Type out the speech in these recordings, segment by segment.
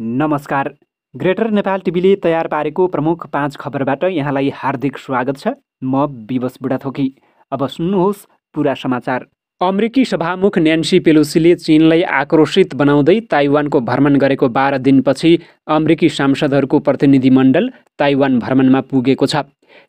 नमस्कार ग्रेटर नेपाल टिभीले तयार पारेको प्रमुख पाँच खबरबाट यहाँलाई हार्दिक स्वागत छ म विवश बुढाथोकी अब सुन्नुहोस् पुरा समाचार अमेरिकी सभामुख न्यान्सी पेलोसीले चीनलाई आक्रोशित बनाउँदै ताइवानको भ्रमण गरेको बाह्र दिनपछि अमेरिकी सांसदहरूको प्रतिनिधिमण्डल ताइवान भ्रमणमा पुगेको छ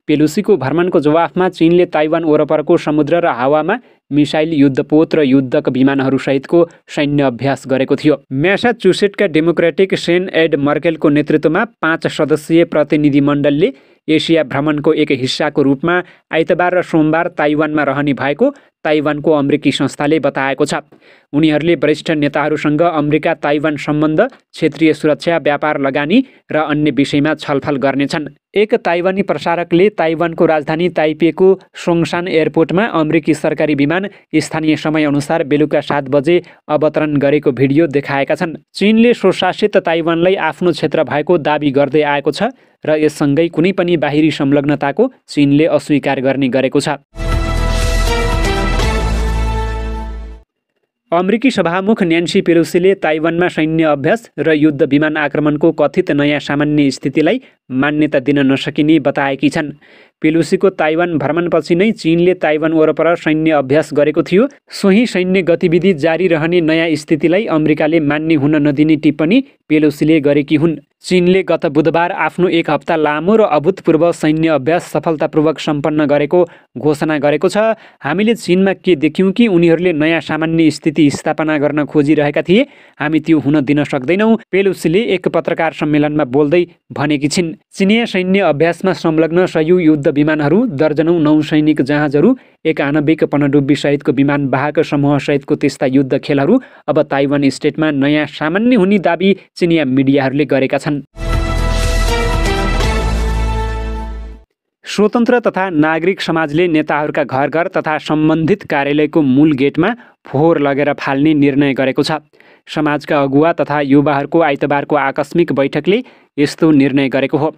पेलोसीको भ्रमणको जवाफमा चीनले ताइवान वरपरको समुद्र र हावामा मिसाइल युद्धपोत र युद्धक विमानहरूसहितको सैन्य अभ्यास गरेको थियो म्यासाचुसेटका डेमोक्रेटिक सेन एड मर्केलको नेतृत्वमा पाँच सदस्यीय प्रतिनिधिमण्डलले एसिया भ्रमणको एक हिस्साको रूपमा आइतबार र सोमबार ताइवानमा रहने भएको ताइवानको अमेरिकी संस्थाले बताएको छ उनीहरूले वरिष्ठ नेताहरूसँग अमेरिका ताइवान सम्बन्ध क्षेत्रीय सुरक्षा व्यापार लगानी र अन्य विषयमा छलफल गर्नेछन् एक ताइवानी प्रसारकले ताइवानको राजधानी ताइपेको सोङसान एयरपोर्टमा अमेरिकी सरकारी विमान विमान स्थानीय समयअनुसार बेलुका सात बजे अवतरण गरेको भिडियो देखाएका छन् चीनले स्वशासित ताइवानलाई आफ्नो क्षेत्र भएको दावी गर्दै आएको छ र यससँगै कुनै पनि बाहिरी संलग्नताको चीनले अस्वीकार गर्ने गरेको छ अमेरिकी सभामुख न्यान्सी पेरोसीले ताइवानमा सैन्य अभ्यास र युद्ध विमान आक्रमणको कथित नयाँ सामान्य स्थितिलाई मान्यता दिन नसकिने बताएकी छन् पेलुसीको ताइवान भ्रमणपछि नै चीनले ताइवान वरपर सैन्य अभ्यास गरेको थियो सोही सैन्य गतिविधि जारी रहने नयाँ स्थितिलाई अमेरिकाले मान्ने हुन नदिने टिप्पणी पेलोसीले गरेकी हुन् चीनले गत बुधबार आफ्नो एक हप्ता लामो र अभूतपूर्व सैन्य अभ्यास सफलतापूर्वक सम्पन्न गरेको घोषणा गरेको छ हामीले चीनमा के देख्यौँ कि उनीहरूले नयाँ सामान्य स्थिति स्थापना गर्न खोजिरहेका थिए हामी त्यो हुन दिन सक्दैनौँ पेलुसीले एक पत्रकार सम्मेलनमा बोल्दै भनेकी छिन् चिनिया सैन्य अभ्यासमा संलग्न सयौँ युद्ध विमानहरू दर्जनौँ सैनिक जहाजहरू एक आणविक पनडुब्बी सहितको विमान वाहक समूह सहितको त्यस्ता युद्ध खेलहरू अब ताइवान स्टेटमा नयाँ सामान्य हुने दावी चिनिया मिडियाहरूले गरेका छन् छन् स्वतन्त्र तथा नागरिक समाजले नेताहरूका घर घर तथा सम्बन्धित कार्यालयको मूल गेटमा फोहोर लगेर फाल्ने निर्णय गरेको छ समाजका अगुवा तथा युवाहरूको आइतबारको आकस्मिक बैठकले यस्तो निर्णय गरेको हो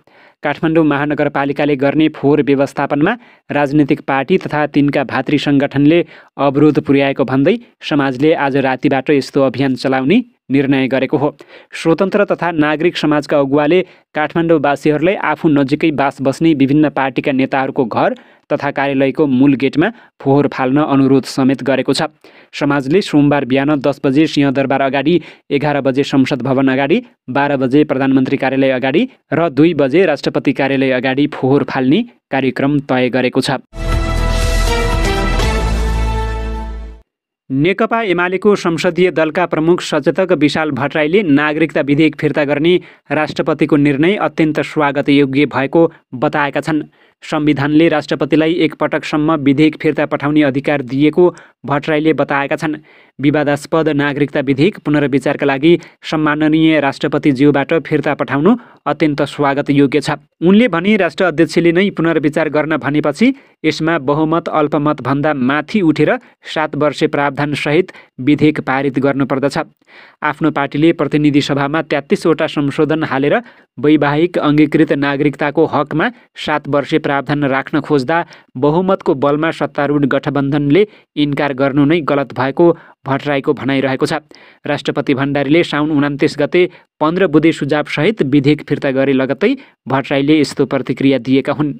काठमाडौँ महानगरपालिकाले गर्ने फोहोर व्यवस्थापनमा राजनीतिक पार्टी तथा तिनका भातृ सङ्गठनले अवरोध पुर्याएको भन्दै समाजले आज रातिबाट यस्तो अभियान चलाउने निर्णय गरेको हो स्वतन्त्र तथा नागरिक समाजका अगुवाले काठमाडौँवासीहरूलाई आफू नजिकै बास बस्ने विभिन्न पार्टीका नेताहरूको घर तथा कार्यालयको मूल गेटमा फोहोर फाल्न अनुरोध समेत गरेको छ समाजले सोमबार बिहान दस बजे सिंहदरबार अगाडि एघार बजे संसद भवन अगाडि बाह्र बजे प्रधानमन्त्री कार्यालय अगाडि र दुई बजे राष्ट्रपति कार्यालय अगाडि फोहोर फाल्ने कार्यक्रम तय गरेको छ नेकपा एमालेको संसदीय दलका प्रमुख सचेतक विशाल भट्टराईले नागरिकता विधेयक फिर्ता गर्ने राष्ट्रपतिको निर्णय अत्यन्त स्वागतयोग्य भएको बताएका छन् संविधानले राष्ट्रपतिलाई एकपटकसम्म विधेयक फिर्ता पठाउने अधिकार दिएको भट्टराईले बताएका छन् विवादास्पद नागरिकता विधेयक पुनर्विचारका लागि सम्माननीय राष्ट्रपतिज्यूबाट फिर्ता पठाउनु अत्यन्त स्वागतयोग्य छ उनले भने राष्ट्र अध्यक्षले नै पुनर्विचार गर्न भनेपछि यसमा बहुमत अल्पमतभन्दा माथि उठेर सात वर्ष प्रावधानसहित विधेयक पारित गर्नुपर्दछ आफ्नो पार्टीले प्रतिनिधि सभामा तेत्तिसवटा संशोधन हालेर वैवाहिक अङ्गीकृत नागरिकताको हकमा सात वर्ष प्रावधान राख्न खोज्दा बहुमतको बलमा सत्तारूढ गठबन्धनले इन्कार गर्नु नै गलत भएको भट्टराईको भनाइरहेको छ राष्ट्रपति भण्डारीले साउन उनातिस गते पन्ध्र बुधे सुझावसहित विधेयक फिर्ता गरे लगत्तै भट्टराईले यस्तो प्रतिक्रिया दिएका हुन्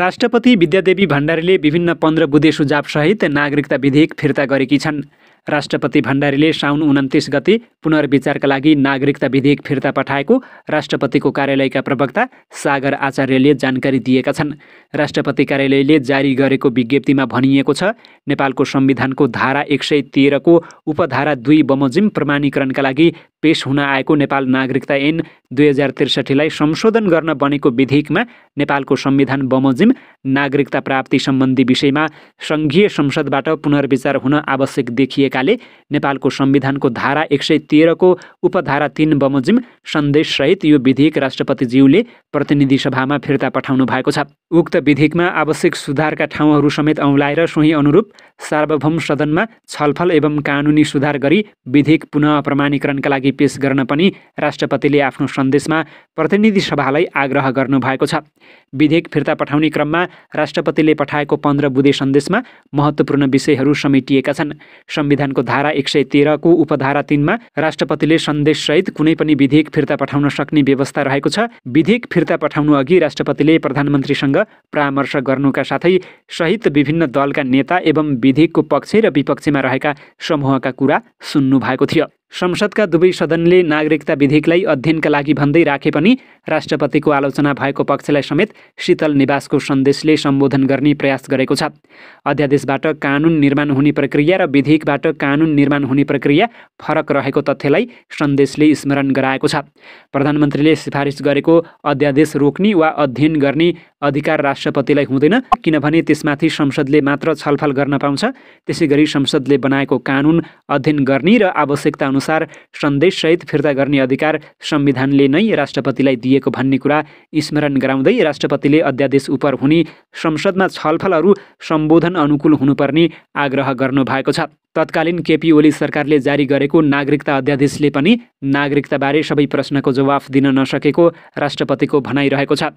राष्ट्रपति विद्यादेवी भण्डारीले विभिन्न पन्ध्र बुधे सुझावसहित नागरिकता विधेयक फिर्ता गरेकी छन् राष्ट्रपति भण्डारीले साउन उन्तिस गते पुनर्विचारका लागि नागरिकता विधेयक फिर्ता पठाएको राष्ट्रपतिको कार्यालयका प्रवक्ता सागर आचार्यले जानकारी दिएका छन् राष्ट्रपति कार्यालयले जारी गरेको विज्ञप्तिमा भनिएको छ नेपालको संविधानको धारा एक सय तेह्रको उपधारा दुई बमोजिम प्रमाणीकरणका लागि पेश हुन आएको नेपाल नागरिकता ऐन दुई हजार त्रिसठीलाई संशोधन गर्न बनेको विधेयकमा नेपालको संविधान बमोजिम नागरिकता प्राप्ति सम्बन्धी विषयमा सङ्घीय संसदबाट पुनर्विचार हुन आवश्यक देखिएका ले नेपालको संविधानको धारा एक सय तेह्रको उपधारा तिन बमोजिम सन्देशसहित यो विधेयक राष्ट्रपतिज्यूले प्रतिनिधि सभामा फिर्ता पठाउनु भएको छ उक्त विधेयकमा आवश्यक सुधारका ठाउँहरू समेत औँलाएर सोही अनुरूप सार्वभौम सदनमा छलफल एवं कानुनी सुधार गरी विधेयक पुनः प्रमाणीकरणका लागि पेश गर्न पनि राष्ट्रपतिले आफ्नो सन्देशमा प्रतिनिधि सभालाई आग्रह गर्नुभएको छ विधेयक फिर्ता पठाउने क्रममा राष्ट्रपतिले पठाएको पन्ध्र बुधे सन्देशमा महत्त्वपूर्ण विषयहरू समेटिएका छन् संविधानको धारा एक सय तेह्रको उपधारा तिनमा राष्ट्रपतिले सन्देशसहित कुनै पनि विधेयक फिर्ता पठाउन सक्ने व्यवस्था रहेको छ विधेयक फिर्ता पठाउनु अघि राष्ट्रपतिले प्रधानमन्त्रीसँग परामर्श गर्नुका साथै सहित विभिन्न दलका नेता एवं विधेयकको पक्ष र विपक्षमा रहेका समूहका कुरा सुन्नु भएको थियो संसदका दुवै सदनले नागरिकता विधेयकलाई अध्ययनका लागि भन्दै राखे पनि राष्ट्रपतिको आलोचना भएको पक्षलाई समेत शीतल निवासको सन्देशले सम्बोधन गर्ने प्रयास गरेको छ अध्यादेशबाट कानुन निर्माण हुने प्रक्रिया र विधेयकबाट कानुन निर्माण हुने प्रक्रिया फरक रहेको तथ्यलाई सन्देशले स्मरण गराएको छ प्रधानमन्त्रीले सिफारिस गरेको अध्यादेश रोक्ने वा अध्ययन गर्ने अधिकार राष्ट्रपतिलाई हुँदैन किनभने त्यसमाथि संसदले मात्र छलफल गर्न पाउँछ त्यसै गरी संसदले बनाएको कानुन अध्ययन गर्ने र आवश्यकता अनुसार सन्देशसहित फिर्ता गर्ने अधिकार संविधानले नै राष्ट्रपतिलाई दिएको भन्ने कुरा स्मरण गराउँदै राष्ट्रपतिले अध्यादेश उप हुने संसदमा छलफलहरू सम्बोधन अनुकूल हुनुपर्ने आग्रह गर्नुभएको छ तत्कालीन केपी ओली सरकारले जारी गरेको नागरिकता अध्यादेशले पनि नागरिकताबारे सबै प्रश्नको जवाफ दिन नसकेको राष्ट्रपतिको भनाइरहेको छ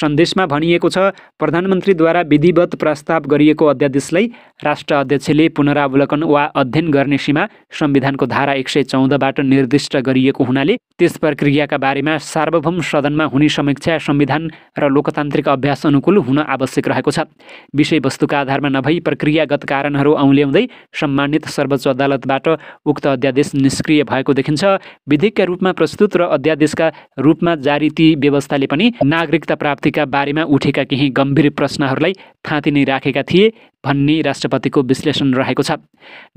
सन्देशमा भनिएको छ प्रधानमन्त्रीद्वारा विधिवत प्रस्ताव गरिएको अध्यादेशलाई राष्ट्र अध्यक्षले पुनरावलोकन वा अध्ययन गर्ने सीमा संविधानको धारा एक सय चौधबाट निर्दिष्ट गरिएको हुनाले त्यस प्रक्रियाका बारेमा सार्वभौम सदनमा हुने समीक्षा संविधान र लोकतान्त्रिक अभ्यास अनुकूल हुन आवश्यक रहेको छ विषयवस्तुका आधारमा नभई प्रक्रियागत कारणहरू औल्याउँदै सम्मानित सम्बन्धित सर्वोच्च अदालतबाट उक्त अध्यादेश निष्क्रिय भएको देखिन्छ विधेयकका रूपमा प्रस्तुत र अध्यादेशका रूपमा जारी ती व्यवस्थाले पनि नागरिकता प्राप्तिका बारेमा उठेका केही गम्भीर प्रश्नहरूलाई थाँती नै राखेका थिए भन्ने राष्ट्रपतिको विश्लेषण रहेको छ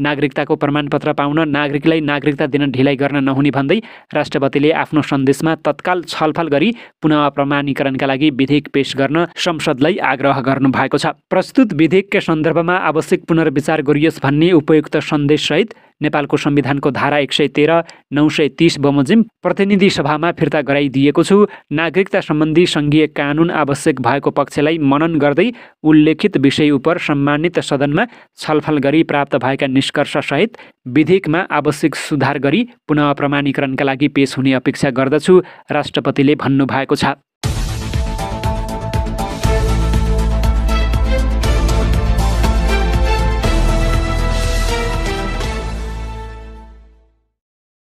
नागरिकताको प्रमाणपत्र पाउन नागरिकलाई नागरिकता दिन ढिलाइ गर्न नहुने भन्दै राष्ट्रपतिले आफ्नो सन्देशमा तत्काल छलफल गरी पुनः प्रमाणीकरणका लागि विधेयक पेश गर्न संसदलाई आग्रह गर्नुभएको छ प्रस्तुत विधेयकका सन्दर्भमा आवश्यक पुनर्विचार गरियोस् भन्ने उपयुक्त सन्देशसहित नेपालको संविधानको धारा एक सय तेह्र नौ सय तिस बमोजिम प्रतिनिधि सभामा फिर्ता गराइदिएको छु नागरिकता सम्बन्धी सङ्घीय कानुन आवश्यक भएको पक्षलाई मनन गर्दै उल्लेखित विषय उप सम्मानित सदनमा छलफल गरी प्राप्त भएका निष्कर्षसहित विधेयकमा आवश्यक सुधार गरी पुनः प्रमाणीकरणका लागि पेश हुने अपेक्षा गर्दछु राष्ट्रपतिले भन्नुभएको छ